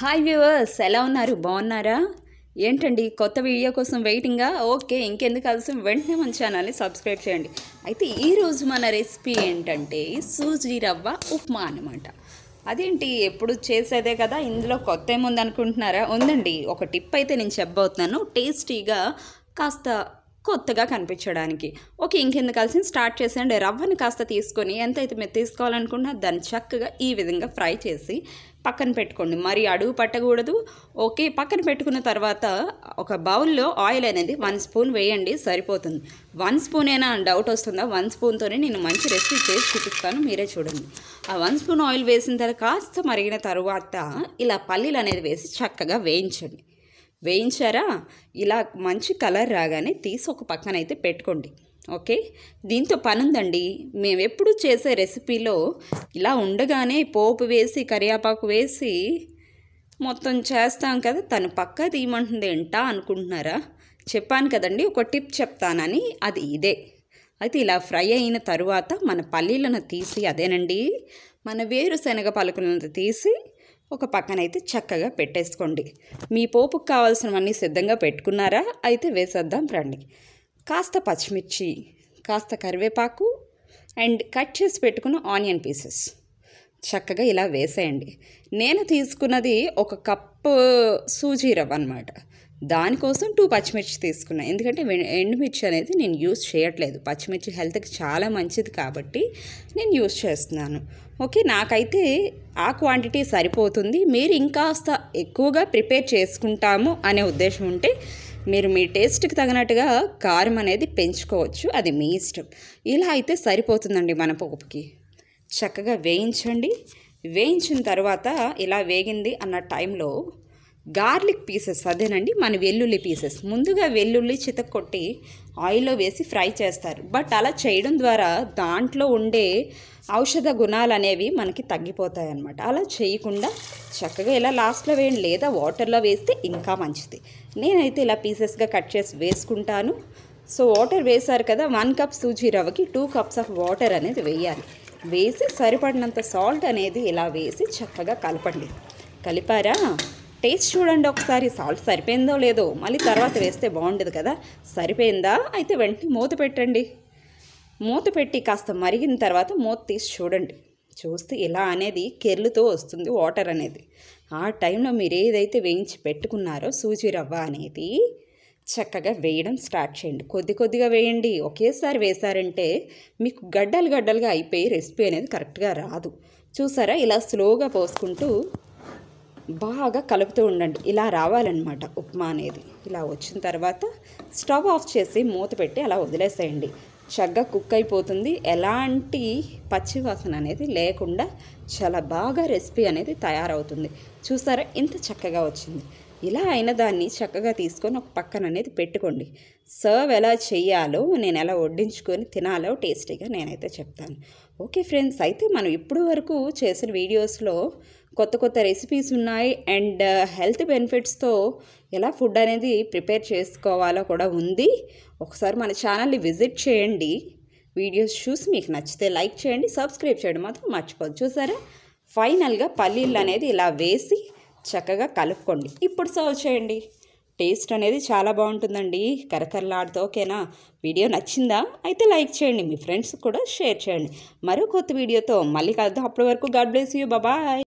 hi viewers ఎలా ఉన్నారు బాగున్నారా ఏంటండి కొత్త వీడియో కోసం వెయిటింగా ఓకే ఇంకెందుకు ఆలస్యం వెంటనే మన ఛానల్ని సబ్స్క్రైబ్ చేయండి అయితే ఈరోజు మన రెసిపీ ఏంటంటే సూజీ రవ్వ ఉప్మా అనమాట అదేంటి ఎప్పుడు చేసేదే కదా ఇందులో కొత్త ఏముంది అనుకుంటున్నారా ఉందండి ఒక టిప్ అయితే నేను చెప్పబోతున్నాను టేస్టీగా కాస్త కొత్తగా కనిపించడానికి ఓకే ఇంకెందుకు కలిసి స్టార్ట్ చేసేయండి రవ్వని కాస్త తీసుకొని ఎంత అయితే మీరు తీసుకోవాలనుకున్నా దాన్ని చక్కగా ఈ విధంగా ఫ్రై చేసి పక్కన పెట్టుకోండి మరి అడుగు పట్టకూడదు ఓకే పక్కన పెట్టుకున్న తర్వాత ఒక బౌల్లో ఆయిల్ అనేది వన్ స్పూన్ వేయండి సరిపోతుంది వన్ స్పూన్ అయినా డౌట్ వస్తుందా వన్ స్పూన్తోనే నేను మంచి రెసిపీ చేసి చూపిస్తాను మీరే చూడండి ఆ వన్ స్పూన్ ఆయిల్ వేసిన తర్వాత కాస్త మరిగిన తర్వాత ఇలా పల్లీలు అనేది వేసి చక్కగా వేయించండి వేయించారా ఇలా మంచి కలర్ రాగానే తీసి ఒక పక్కన అయితే పెట్టుకోండి ఓకే దీంతో పనుందండి మేము ఎప్పుడు చేసే రెసిపీలో ఇలా ఉండగానే పోపు వేసి కరియాపాకు వేసి మొత్తం చేస్తాం కదా తను పక్క తీయమంటుంది ఏంటా అనుకుంటున్నారా చెప్పాను కదండి ఒక టిప్ చెప్తానని అది ఇదే అయితే ఇలా ఫ్రై అయిన తరువాత మన పల్లీలను తీసి అదేనండి మన వేరుశనగ పలుకులను తీసి ఒక పక్కనైతే చక్కగా పెట్టేసుకోండి మీ పోపుకు కావాల్సినవన్నీ సిద్ధంగా పెట్టుకున్నారా అయితే వేసేద్దాం రండి కాస్త పచ్చిమిర్చి కాస్త కరివేపాకు అండ్ కట్ చేసి పెట్టుకున్న ఆనియన్ పీసెస్ చక్కగా ఇలా వేసేయండి నేను తీసుకున్నది ఒక కప్పు సూజీ రవ్వ అనమాట దానికోసం టూ పచ్చిమిర్చి తీసుకున్నాను ఎందుకంటే ఎండుమిర్చి అనేది నేను యూస్ చేయట్లేదు పచ్చిమిర్చి హెల్త్కి చాలా మంచిది కాబట్టి నేను యూస్ చేస్తున్నాను ఓకే నాకైతే ఆ క్వాంటిటీ సరిపోతుంది మీరు ఇంకాస్త ఎక్కువగా ప్రిపేర్ చేసుకుంటాము అనే ఉద్దేశం ఉంటే మీరు మీ టేస్ట్కి తగినట్టుగా కారం అనేది పెంచుకోవచ్చు అది మీ ఇష్టం ఇలా అయితే సరిపోతుందండి మన పోపుకి చక్కగా వేయించండి వేయించిన తర్వాత ఇలా వేగింది అన్న టైంలో గార్లిక్ పీసెస్ అదేనండి మన వెల్లుల్లి పీసెస్ ముందుగా వెల్లుల్లి కొట్టి ఆయిల్లో వేసి ఫ్రై చేస్తారు బట్ అలా చేయడం ద్వారా దాంట్లో ఉండే ఔషధ గుణాలు అనేవి మనకి తగ్గిపోతాయి అన్నమాట అలా చేయకుండా చక్కగా ఇలా లాస్ట్లో వేయండి లేదా వాటర్లో వేస్తే ఇంకా మంచిది నేనైతే ఇలా పీసెస్గా కట్ చేసి వేసుకుంటాను సో వాటర్ వేశారు కదా వన్ కప్ సూజీ రవ్వకి టూ కప్స్ ఆఫ్ వాటర్ అనేది వేయాలి వేసి సరిపడినంత సాల్ట్ అనేది ఇలా వేసి చక్కగా కలపండి కలిపారా టేస్ట్ చూడండి ఒకసారి సాల్ట్ సరిపోయిందో లేదో మళ్ళీ తర్వాత వేస్తే బాగుండదు కదా సరిపోయిందా అయితే వెంటనే మూత పెట్టండి మూత పెట్టి కాస్త మరిగిన తర్వాత మూత తీసి చూడండి చూస్తే ఇలా అనేది కెర్లుతో వస్తుంది వాటర్ అనేది ఆ టైంలో మీరు ఏదైతే వేయించి పెట్టుకున్నారో సూజీ రవ్వ అనేది చక్కగా వేయడం స్టార్ట్ చేయండి కొద్ది కొద్దిగా వేయండి ఒకేసారి వేశారంటే మీకు గడ్డలు గడ్డలుగా అయిపోయి రెసిపీ అనేది కరెక్ట్గా రాదు చూసారా ఇలా స్లోగా పోసుకుంటూ బాగా కలుపుతూ ఉండండి ఇలా రావాలన్నమాట ఉప్మా అనేది ఇలా వచ్చిన తర్వాత స్టవ్ ఆఫ్ చేసి మూత పెట్టి అలా వదిలేసేయండి చక్కగా కుక్ అయిపోతుంది ఎలాంటి పచ్చివాసన అనేది లేకుండా చాలా బాగా రెసిపీ అనేది తయారవుతుంది చూసారా ఇంత చక్కగా వచ్చింది ఇలా అయిన దాన్ని చక్కగా తీసుకొని ఒక పక్కన అనేది పెట్టుకోండి సర్వ్ ఎలా చేయాలో నేను ఎలా వడ్డించుకొని తినాలో టేస్టీగా నేనైతే చెప్తాను ఓకే ఫ్రెండ్స్ అయితే మనం ఇప్పుడు వరకు చేసిన వీడియోస్లో కొత్త కొత్త రెసిపీస్ ఉన్నాయి అండ్ హెల్త్ బెనిఫిట్స్తో ఎలా ఫుడ్ అనేది ప్రిపేర్ చేసుకోవాలో కూడా ఉంది ఒకసారి మన ఛానల్ని విజిట్ చేయండి వీడియోస్ చూసి మీకు నచ్చితే లైక్ చేయండి సబ్స్క్రైబ్ చేయడం మాత్రం మర్చిపోదు చూసారా ఫైనల్గా పల్లీలు అనేది ఇలా వేసి చక్కగా కలుపుకోండి ఇప్పుడు సర్వ్ చేయండి టేస్ట్ అనేది చాలా బాగుంటుందండి కరకరలాడుతూ ఓకేనా వీడియో నచ్చిందా అయితే లైక్ చేయండి మీ ఫ్రెండ్స్ కూడా షేర్ చేయండి మరో కొత్త వీడియోతో మళ్ళీ కలుద్దాం అప్పటి వరకు గాడ్ బ్లెస్ యూ బాబాయ్